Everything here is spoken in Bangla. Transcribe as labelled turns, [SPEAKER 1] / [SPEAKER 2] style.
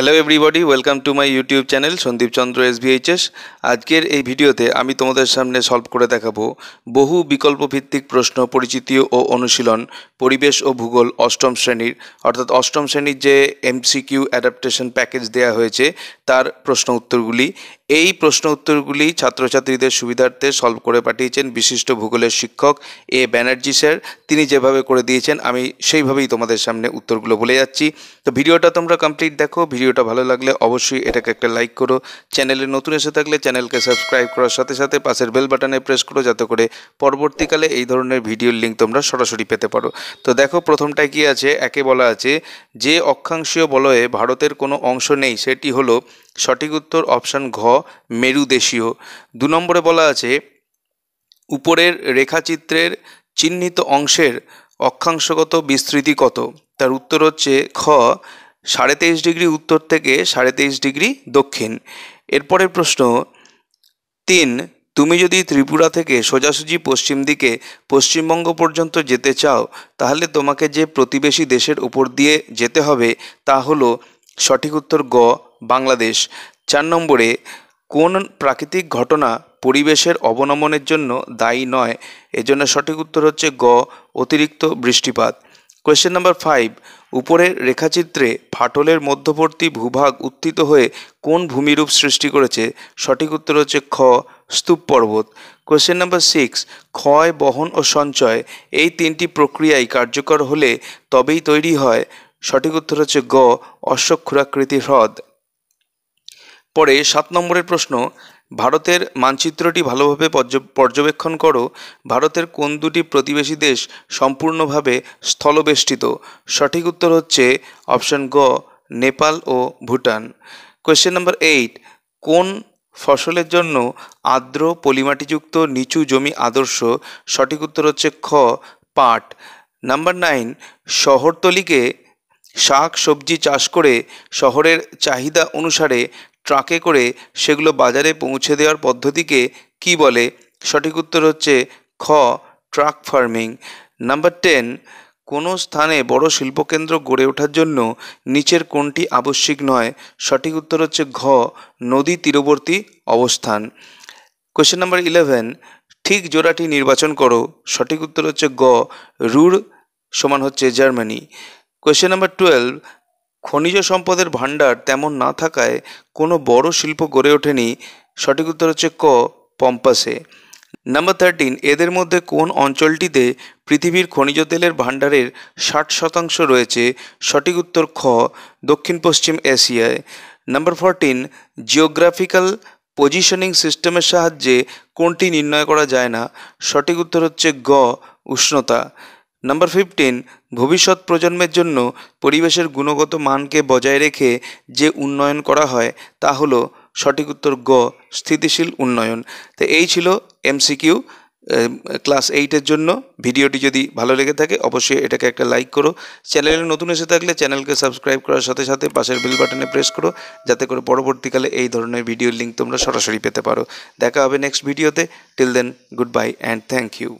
[SPEAKER 1] hello everybody welcome to my YouTube channel Sandeep Chandra SVHS আজকের এই ভিডিওতে আমি তোমাদের সামনে সলভ করে দেখাবো বহু বিকল্প ভিত্তিক প্রশ্ন পরিচিতি ও অনুশীলন পরিবেশ ও ভূগোল অষ্টম শ্রেণীর অর্থাৎ অষ্টম শ্রেণীর যে এমসিকিউ অ্যাডাপ্টেশন প্যাকেজ দেয়া হয়েছে তার প্রশ্ন উত্তরগুলি এই প্রশ্ন উত্তরগুলি ছাত্রছাত্রীদের সুবিধার্থে সলভ করে পাঠিয়েছেন বিশিষ্ট ভূগোলের শিক্ষক এ ব্যানার্জি স্যার তিনি যেভাবে করে দিয়েছেন আমি সেইভাবেই তোমাদের সামনে উত্তরগুলো বলে যাচ্ছি তো ভিডিওটা তোমরা কমপ্লিট দেখো ভিডিওটা ভালো লাগলে অবশ্যই এটাকে একটা লাইক করো চ্যানেলে নতুন এসে থাকলে চ্যানেলকে সাবস্ক্রাইব করার সাথে সাথে পাশের বেল বাটনে প্রেস করো যাতে করে পরবর্তীকালে এই ধরনের ভিডিওর লিঙ্ক তোমরা সরাসরি পেতে পারো তো দেখো প্রথমটায় কি আছে একে বলা আছে যে অক্ষাংশীয় বলয়ে ভারতের কোনো অংশ নেই সেটি হলো সঠিক উত্তর অপশান ঘ মেরুদেশীয় দু নম্বরে বলা আছে উপরের রেখাচিত্রের চিহ্নিত অংশের অক্ষাংশগত বিস্তৃতি কত তার উত্তর হচ্ছে খ সাড়ে তেইশ ডিগ্রি উত্তর থেকে সাড়ে তেইশ ডিগ্রি দক্ষিণ এরপরের প্রশ্ন তিন তুমি যদি ত্রিপুরা থেকে সোজাসুজি পশ্চিম দিকে পশ্চিমবঙ্গ পর্যন্ত যেতে চাও তাহলে তোমাকে যে প্রতিবেশী দেশের উপর দিয়ে যেতে হবে তা হলো সঠিক উত্তর গ বাংলাদেশ চার নম্বরে কোন প্রাকৃতিক ঘটনা পরিবেশের অবনমনের জন্য দায়ী নয় এজন্য সঠিক উত্তর হচ্ছে গ অতিরিক্ত বৃষ্টিপাত কোয়েশ্চেন নাম্বার ফাইভ উপরের রেখাচিত্রে ফাটলের মধ্যবর্তী ভূভাগ উত্থিত হয়ে কোন ভূমিরূপ সৃষ্টি করেছে সঠিক উত্তর হচ্ছে খ স্তূপ পর্বত কোয়েশ্চেন নাম্বার সিক্স ক্ষয় বহন ও সঞ্চয় এই তিনটি প্রক্রিয়াই কার্যকর হলে তবেই তৈরি হয় সঠিক উত্তর হচ্ছে গ অশ্বক্ষুরাকৃতি হ্রদ পরে সাত নম্বরের প্রশ্ন ভারতের মানচিত্রটি ভালোভাবে পর্যবেক্ষণ করো ভারতের কোন দুটি প্রতিবেশী দেশ সম্পূর্ণভাবে স্থলবেষ্টিত সঠিক উত্তর হচ্ছে অপশন গ নেপাল ও ভুটান কোয়েশ্চেন নাম্বার এইট কোন ফসলের জন্য আর্দ্র পলিমাটিযুক্ত নিচু জমি আদর্শ সঠিক উত্তর হচ্ছে খ পাট নাম্বার নাইন শহরতলিকে শাক সবজি চাষ করে শহরের চাহিদা অনুসারে ট্রাকে করে সেগুলো বাজারে পৌঁছে দেওয়ার পদ্ধতিকে কি বলে সঠিক উত্তর হচ্ছে খ ট্রাক ফার্মিং নাম্বার টেন কোনো স্থানে বড় শিল্পকেন্দ্র গড়ে ওঠার জন্য নিচের কোনটি আবশ্যিক নয় সঠিক উত্তর হচ্ছে ঘ নদী তীরবর্তী অবস্থান কোয়েশ্চেন নাম্বার ইলেভেন ঠিক জোড়াটি নির্বাচন করো সঠিক উত্তর হচ্ছে গ রুর সমান হচ্ছে জার্মানি কোয়েশ্চেন নাম্বার টুয়েলভ খনিজ সম্পদের ভাণ্ডার তেমন না থাকায় কোনো বড় শিল্প গড়ে ওঠেনি সঠিক উত্তর হচ্ছে ক পম্পাসে নাম্বার থার্টিন এদের মধ্যে কোন অঞ্চলটিতে পৃথিবীর খনিজ তেলের ভাণ্ডারের ষাট শতাংশ রয়েছে সঠিক উত্তর খ দক্ষিণ পশ্চিম এশিয়ায় নাম্বার ফোরটিন জিওগ্রাফিক্যাল পজিশনিং সিস্টেমের সাহায্যে কোনটি নির্ণয় করা যায় না সঠিক উত্তর হচ্ছে গ উষ্ণতা নাম্বার ফিফটিন ভবিষ্যৎ প্রজন্মের জন্য পরিবেশের গুণগত মানকে বজায় রেখে যে উন্নয়ন করা হয় তা হলো সঠিক উত্তর গ স্থিতিশীল উন্নয়ন তো এই ছিল এমসিকিউ ক্লাস এইটের জন্য ভিডিওটি যদি ভালো লেগে থাকে অবশ্যই এটাকে একটা লাইক করো চ্যানেলে নতুন এসে থাকলে চ্যানেলকে সাবস্ক্রাইব করার সাথে সাথে পাশের বিল বাটনে প্রেস করো যাতে করে পরবর্তীকালে এই ধরনের ভিডিওর লিঙ্ক তোমরা সরাসরি পেতে পারো দেখা হবে নেক্সট ভিডিওতে till then goodbye and thank you